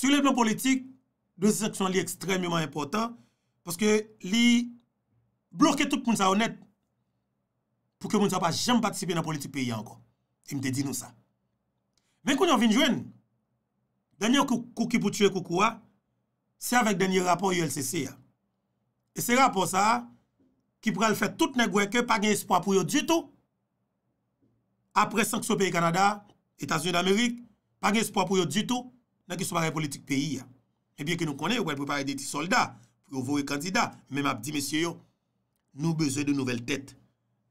Sur le plan politik, do se seksyon li ekstrem yonman importan paske li blokke tout moun sa onet pou ke moun sa pa jem patisipe nan politik pe yon kon. Men kon yon vin jwen, denye kou ki pou tue kou kou a, se avèk denye rapor yon LCC ya. E se rapor sa, ki pral fè tout ne gweke, pa gen espwa pou yon djitou, apre sanksyon pe yon Kanada, Etasyon d'Amerik, pa gen espwa pou yon djitou, nan ki soubare politik peyi ya. E bie ki nou konen, ou wèl pou pare de ti soldat, ou vore kandida, mè mè ap di mesye yo, nou bezè de nouvel tèt,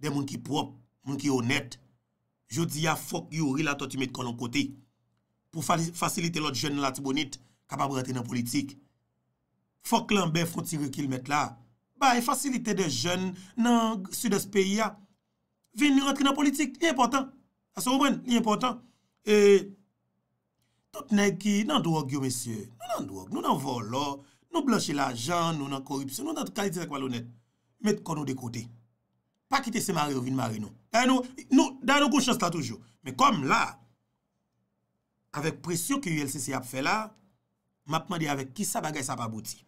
de moun ki prop, moun ki onèt. Jou di ya fok yoril ato ti met konon kote, pou fasilite lòt jèn nan lati bonit, kapab rete nan politik. Fok lan bè fonti reki l met la, ba e fasilite de jèn nan sudes peyi ya. Veni rentre nan politik, e important. Aso ou mwen, e important. E... Tout neg ki nan drog yo mesye, nan drog, nan volor, nan blanche la jan, nan korupsyon, nan nan kalitire kwa lounet. Met kon nou dekote. Pa kite se mare ou vin mare nou. E nou, nou, dan nou kou chans la toujou. Men kom la, avek presyon ki ULCC ap fe la, map mandi avek ki sa bagay sa ap abouti.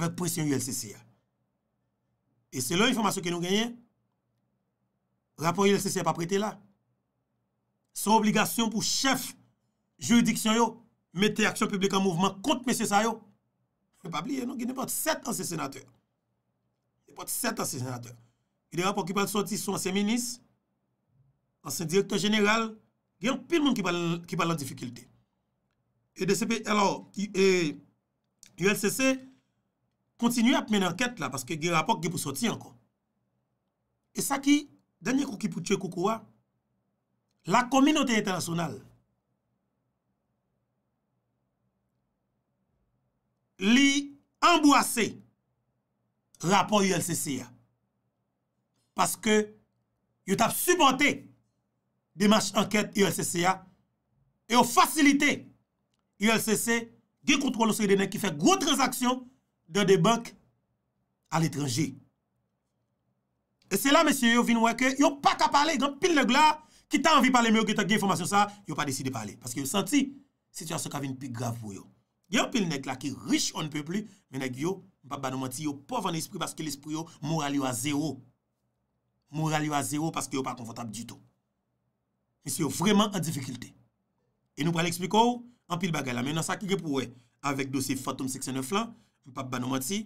Avek presyon ULCC ya. E se lè yon informasyon ki nou genye, rapor ULCC ap ap rete la. Sa obligasyon pou chef juridiksyon yo, mete aksyon publik an mouvman kont mese sa yo, fwe pa bliye nou, geni pot set ansen senatèr. Geni pot set ansen senatèr. Geni rapot ki pal soti sou ansen menis, ansen direktor jeneral, geni an pil moun ki pal an difikilite. E de sepe, alors, ULCC, kontinu ap men anket la, paske geni rapot ki pou soti anko. E sa ki, denye kou ki pou tche kou kouwa, e sa ki, la kominote internasyonal li ambwase rapor ULCCA paske yo tap subante dimash anket ULCCA yo fasilite ULCC di kontrol ou se dene ki fe grot transaksyon de de bank al etranji e se la mesye yo vinweke yo pa kapale yon pil le gla Ki ta anvi pale mè yo, ki ta gen informasyon sa, yo pa desi de pale. Paske yo senti, situasyon ka ven pi grav pou yo. Yo pil nek la ki riche, on nepe pli, menek yo, mpap Banomati, yo pov an espri, paske l'espri yo, moral yo a zero. Moral yo a zero, paske yo pa konvotable dito. Mpap Banomati, yo vreman an difikilte. E nou pa li ekspliko yo, an pil bagay la. Menan sa ki gep wè, avèk dosye fantom seksyon 9 la, mpap Banomati,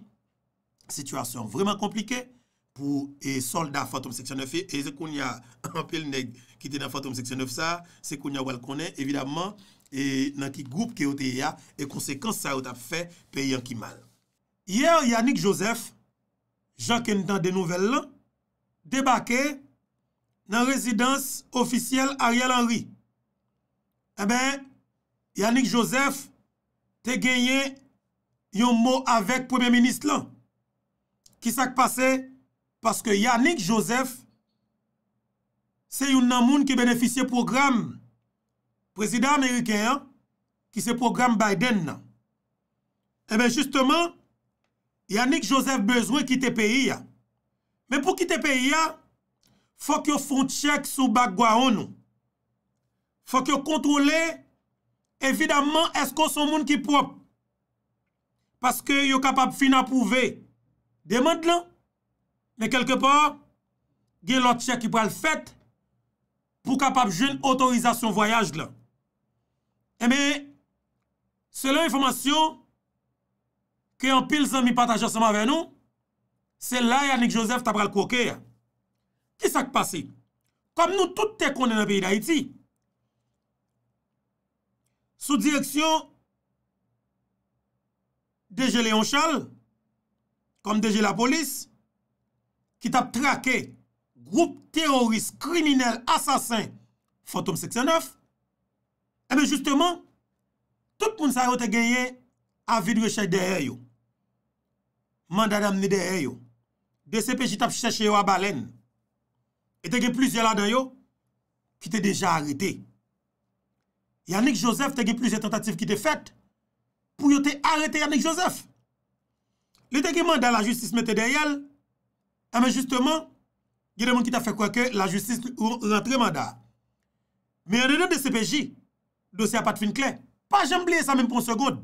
situasyon vreman komplike. pou e soldat fantom seksyon 9e, e zekoun ya anpil neg ki te nan fantom seksyon 9 sa, zekoun ya wal konen, evidabman, e nan ki goup ki ote ya, e konsekans sa yo tap fe pe yon ki mal. Yer Yannick Joseph, jan ken dan de nouvel lan, debake nan rezidans ofisyel Ariel Henry. E ben, Yannick Joseph te genye yon mou avek premier ministre lan. Ki sak pase yon mou avek premier ministre lan. Paske Yannick Joseph, se yon nan moun ki beneficye program prezident Ameriken, ki se program Biden nan. Ebe, eh justeman, Yannick Joseph bezwen ki te peyi ya. Men pou ki te peyi ya, fok yo fon tchek sou bak gwa hon nou. Fok yo kontrole, evidaman, esko son moun ki prop. Paske yo kapap fin apouve. Demande lan. Men kelke pa, gen lot chek ki pral fèt pou kapap jen otorizasyon voyaj la. E men, se lè informasyon ki an pil zan mi patajasman vè nou, se lè yannik Josef tab pral kouke ya. Ki sa k pasi? Kom nou tout te konen nan peyi d'Haïti. Sou direksyon deje Léon Chal, kom deje la polis, ki tap trake group teroris, kriminel, asasin, fantom 69, ebe eh justeman, tout moun sa yo te genye avid rechèk derè yo. Mandadam ni derè yo. BCP jitap chèche yo a balen. E te gen plus yela den yo, ki te deja arrede. Yannick Joseph te gen plus yel tentatif ki te fèt, pou yo te arrede Yannick Joseph. Li te gen manda la justis me te derè yo, Eman, ah, justeman, gireman ki ta fe kweke, la justis rentre manda. Me yon edon de CPJ, dosya pat fin kle, pa jembleye sa men pon segod.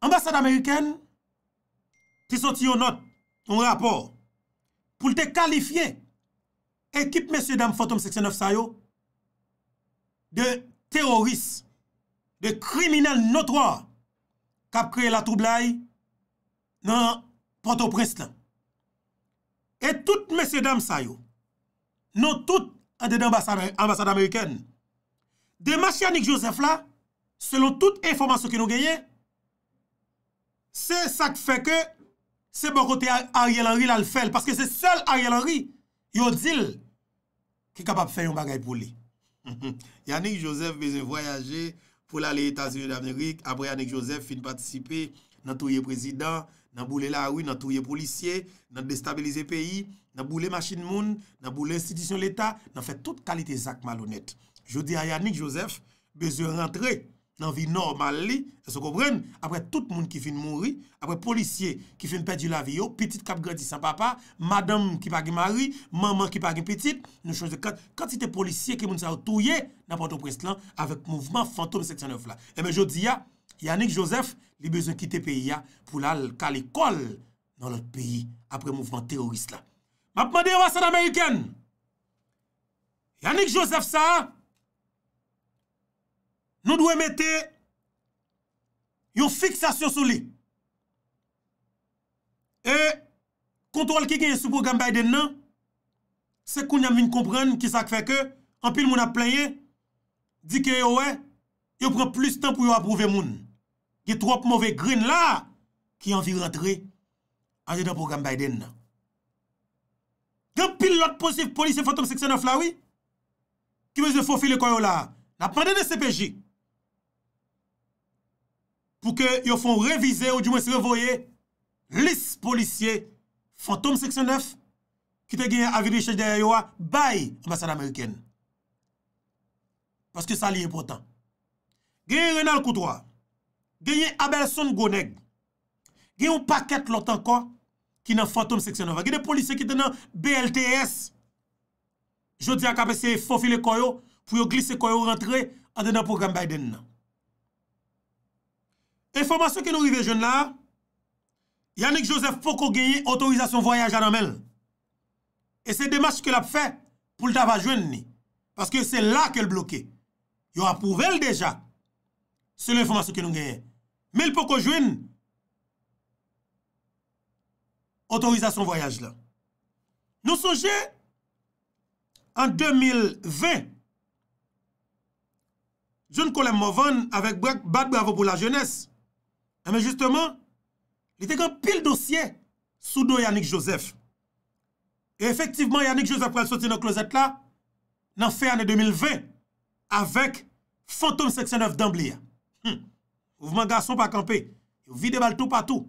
Ambasade Ameriken, ti soti yo not, ton rapor, pou te kalifiye, ekip mesye dam fotom seksyon of sayo, de teroris, de kriminal notwa, kap kre la troublai, nan nan, Proto prestan. Et tout messe dame sayo, nou tout an bon de d'ambassade amerikèn, de mas Yannick Joseph la, selon tout informasyon ki nou genyen, se sak feke, se bon kote Ariel Henry lal fel, paske se sel Ariel Henry, yon dil, ki kapap fe yon bagay pou li. Yannick Joseph vez un voyaje pou la le Etats-Unis d'Amérique, apre Yannick Joseph fin patisipe, nan touye prezident, nan boule lawi, nan touye policye, nan destabilize peyi, nan boule machin moun, nan boule institisyon l'Etat, nan fè tout kalite zak malounet. Je di a Yannick Joseph, bezè rentre nan vi normal li, apre tout moun ki fin mounri, apre policye ki fin pedi lavi yo, petit kap gradi san papa, madame ki pagi mari, maman ki pagi petit, nan chonj de kantite policye ki moun sa ou touye nan pantou presklan, avèk mouvman fantoum seksyonov la. E eh men jodi ya, Yannick Joseph li bezon kite peyi ya pou la kalikol nan lot peyi apre mouvment terorist la mapman de yon vasan Ameriken Yannick Joseph sa nou dwe mette yon fiksasyon sou li e kontrol ki gen yon sou program bay den nan se koun yon vin kompren ki sak fe ke an pil moun ap plenye di ke yon we yon pren plus tan pou yon ap prouve moun Ye trop mouve grin la ki anvi rentre anje dan program Biden nan. Gen pil lot posif polisye fantom seksyon 9 la, oui? Ki mè se fòfile kòyo la? Na pandè de CPJ. Pou ke yo fòn revize ou di mè se revoye lis polisye fantom seksyon 9 ki te genye avide chèche derye yo a bay ambasan Ameriken. Paske sa li yè pòtan. Genye renal koutoua. genye Abelson Gwoneg, genye ou paket lotankwa, ki nan fantom seksyonova. Genye polise ki denan BLTS, jodi akabese fofile koyo, pou yo glise koyo rentre, an denan program Biden nan. Enfomasyon ki nou rive jen la, Yannick Joseph Foko genye otorizasyon voyaj an amel. E se demas ke l ap fe, pou l dava jen ni, paske se la ke l bloke. Yo ap prouvel deja, se l enfomasyon ki nou genye. mi l poko jwen otoriza son voyaj la. Nou sonje, an 2020, joun kon lèm mouvan avèk bat bè avò pou la jènes, mè mè justèman, lè tèk an pil dosye sou do Yannick Joseph. E effektivman, Yannick Joseph prèl soti nan klozet la, nan fè anè 2020, avèk fantom seksyon 9 d'amblia. Hmmp. Ou vman gason pa kampe, ou vide bal tou pa tou,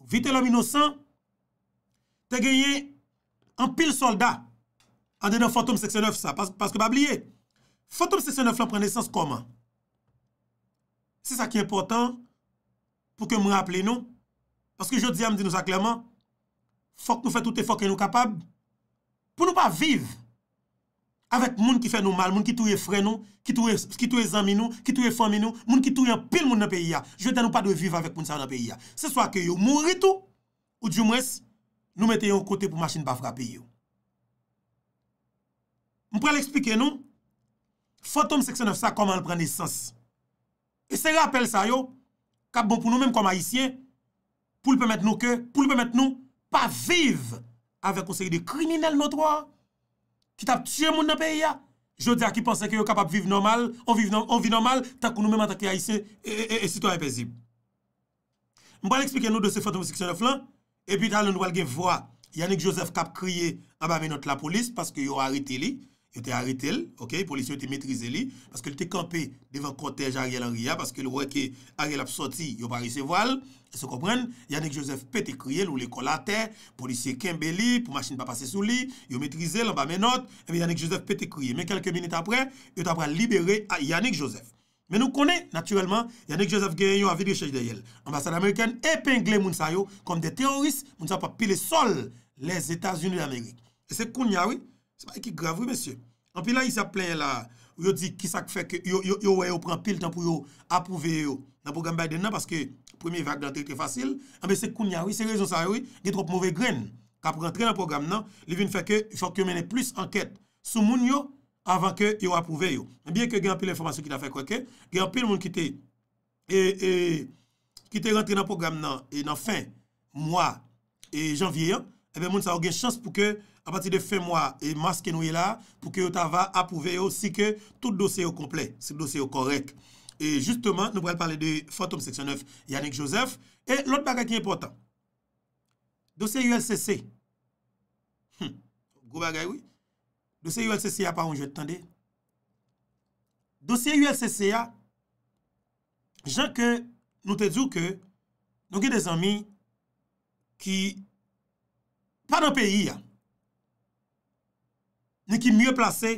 ou vite lom inosan, te genye an pil soldat an denan fantom seksyon 9 sa, paske bab liye. Fantom seksyon 9 lan prene sens koman? Se sa ki important pou ke mwen aple nou, paske je diya mdi nou sa kleman, fok nou fe toute fok e nou kapab pou nou pa vive. Avèk moun ki fè nou mal, moun ki touye fre nou, ki touye zami nou, ki touye fò mi nou, moun ki touye an pil moun nan peyi ya. Jwète nou pa dwe viv avèk moun sa nan peyi ya. Se swa ke yo, moun ritou, ou djou mwès, nou mette yo an kote pou machin bavra peyi yo. Moun pre l'explike nou, fotoun seksyon avsa koman l'prene sens. E se rappel sa yo, kap bon pou nou mèm koma isyen, pou l'pemèt nou ke, pou l'pemèt nou, pa viv avèk konsey de kriminel notwa. ki tap tsyen moun nan peye ya. Jodi a ki pansen ki yo kapap viv nan mal, an vi nan mal, takou nou menman takye a yise, e siton e pezib. Mbo al ekspeke nou de se fantom seksyon nan flan, e pi talen wale gen vwa, Yannick Joseph kap kriye, abame not la polis, paske yo harite li, ou te harite li, ok, polisye ou te metrize li, paske li te kampe devan kotej Ariel Anriya, paske li woye ki Ariel ap soti, yo bari se voal, se kompren, Yannick Joseph pete kriye, lou li kolate, polisye kembe li, pou machine pa pase sou li, yo metrize li, anba menot, e yannick Joseph pete kriye, men kelke minute apre, yo tapra libere a Yannick Joseph. Men nou kone, naturelman, Yannick Joseph gen yo avi de chech de yel. Ambasade Amerikan epengle moun sa yo, kon de teoris moun sa pa pile sol les Etats-Unis d'Amerik. E se koun ya wè, Se pa ekik grav, wè mè sè. An pi la, i sa plè la, wè yo di ki sa k fèk yo wè yo pran pil tan pou yo apouve yo nan program bay den nan, paske premier vague dante yote fasil. An pe se koun ya wè, se rejon sa wè wè, gen trope mouve gren, ka pou rentre nan program nan, li vin fèk yo, fòk yo mène plus anket sou moun yo, avan ke yo apouve yo. An biye ke gen apil lè informasyon ki la fèk wè kè, gen apil moun ki te e, e, ki te rentre nan program nan, e nan fin mwa, e janvye yon, ebe moun sa wè gen chans pou ke A pati de fe mwa e maske nou ye la pou ke yo ta va apouve yo si ke tout dosye yo komplek, si dosye yo korek. E justeman nou brel pale de fantom seksyon 9 Yannick Joseph. E lot bagay ki important. Dosye ULCC. Gou bagay wii. Dosye ULCC a pa woun jwe tande. Dosye ULCC a. Jean ke nou te djou ke nou ki de zami ki pa nan peyi ya. Nou ki mye plase,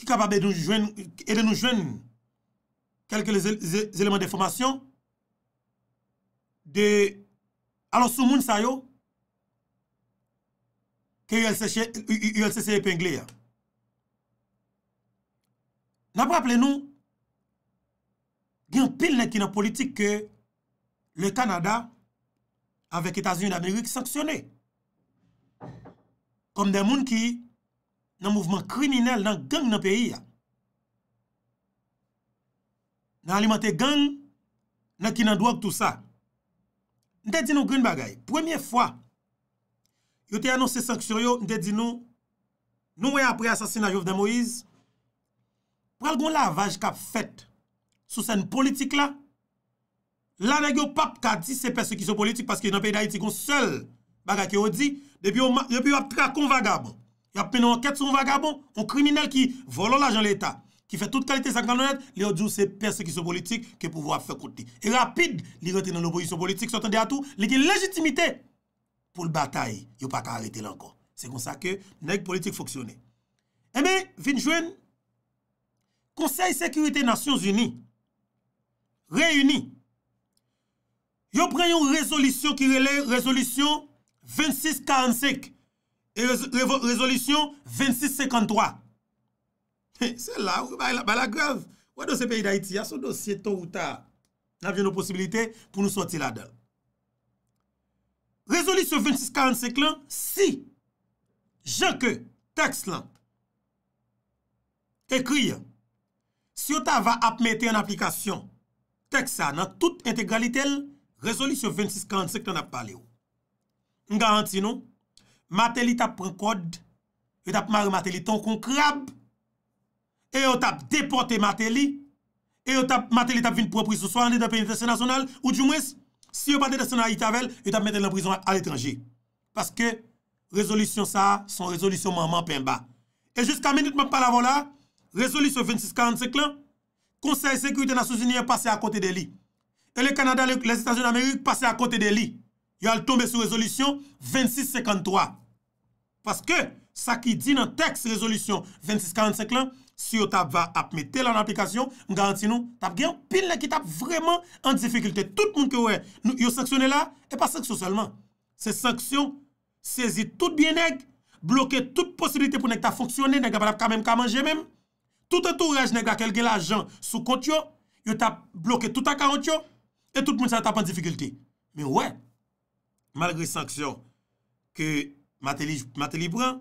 ki kababe eden nou jwen kelke le zelman de formasyon, de alosou moun sayo, ke ULCC epi Anglia. N ap ap le nou, gen pil ne ki nan politik ke le Kanada, avek Etasyen yon Amerik sanksyoney. kom de moun ki nan mouvman krininel nan geng nan peyi ya. Nan alimante geng, nan ki nan dwek tout sa. Nde di nou grin bagay, premye fwa, yote anonsi sanksyoryo, nde di nou, nou wè apre asasina Jof de Moïse, pral goun lavaj kap fet, sou sen politik la, la nan yo pap ka di se pes se ki sou politik, paske nan peyi da iti goun sel bagay ki yo di, Depi yo ap tra kon vagabon, yo ap pen an anket son vagabon, an kriminel ki volon la jan l'Etat, ki fe tout kalite 50 net, li yo djou se perseki sou politik, ki pouvo ap fe kouti. E rapide, li reten nan obolisyon politik, sotan de atou, li gen legitimite pou l'batae, yo pa ka arete lankon. Se kon sa ke, nan ek politik foksyone. E mi, fin jwen, Konseil Sekurite Nasyons Uni, reyuni, yo pre yon rezolisyon, ki re lè rezolisyon, 26-45 et résolution 26-53. C'est là ou ba la grave. Ou an nou se peyi da iti? Aso nou si eto ou ta nan vye nou posibilité pou nou soti la del. Résolution 26-45 lan, si jankè, tek slan, ekri, si o ta va apmete an aplikasyon, tek sa nan tout integralitel, résolution 26-45 tan ap pale ou. Mga an ti nou, Mateli tap pren kod, yo tap mare Mateli ton kon krab, e yo tap depote Mateli, e yo tap Mateli tap vin propri sou soan, yo tap penitensyon nasyonal, ou di mwes, si yo pati tesyonal yi tavel, yo tap men ten la prizon al etranji, paske rezolisyon sa, son rezolisyon man man pen ba. E jiska menitman pal avon la, rezolisyon 2645 la, konsey sekwite nasyon ziniye pase akote de li, e le Kanada, les Estasyon Amerik, pase akote de li, Yo al tombe sou rezolution 2653. Paske, sa ki di nan tekst rezolution 2645 lan, si yo tap va apmete lan aplikasyon, m garanti nou, tap gen, pil nan ki tap vreman an difikilite. Tout moun ki we, yo saksyonne la, e pa saksyon selman. Se saksyon, sezi tout biye neg, bloke tout posibilite pou neg ta fonksyonne, neg ap ap kamen kamen jemem. Tout entou rej neg ak elge la ajan sou kont yo, yo tap bloke tout a 40 yo, e tout moun sa tap an difikilite. Men we, Malgrè sanksyon ke matèli brin,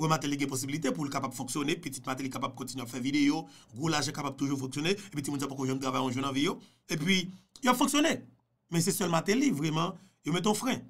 ou matèli gen posibilite pou l kapap foksyonè, petite matèli kapap kontinu ap fè video, ou l aje kapap toujou foksyonè, epi ti moun zè pako jom drava anjou nan video, epi yo ap foksyonè. Men se sol matèli, vreman, yo meton frem.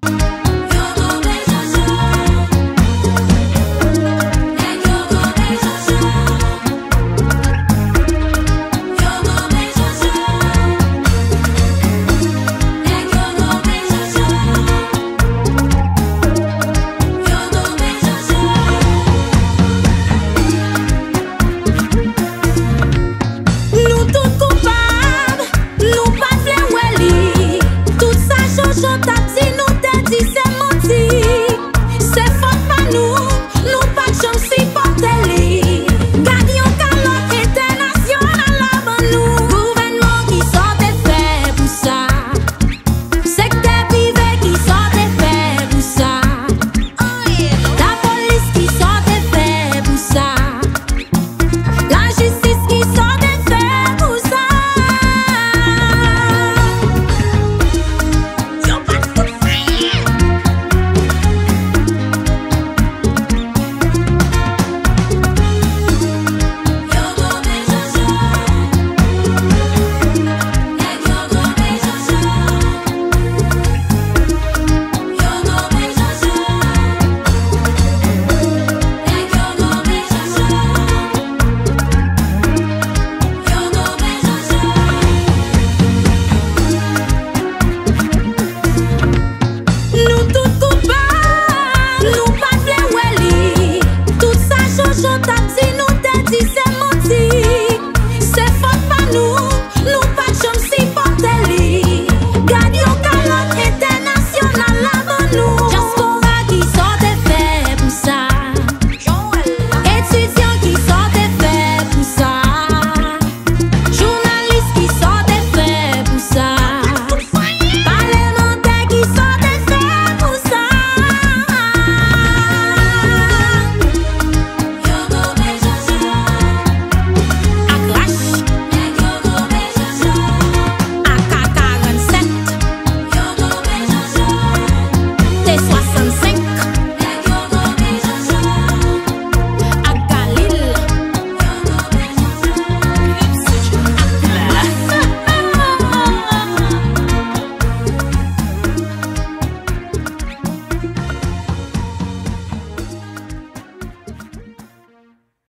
Son tansi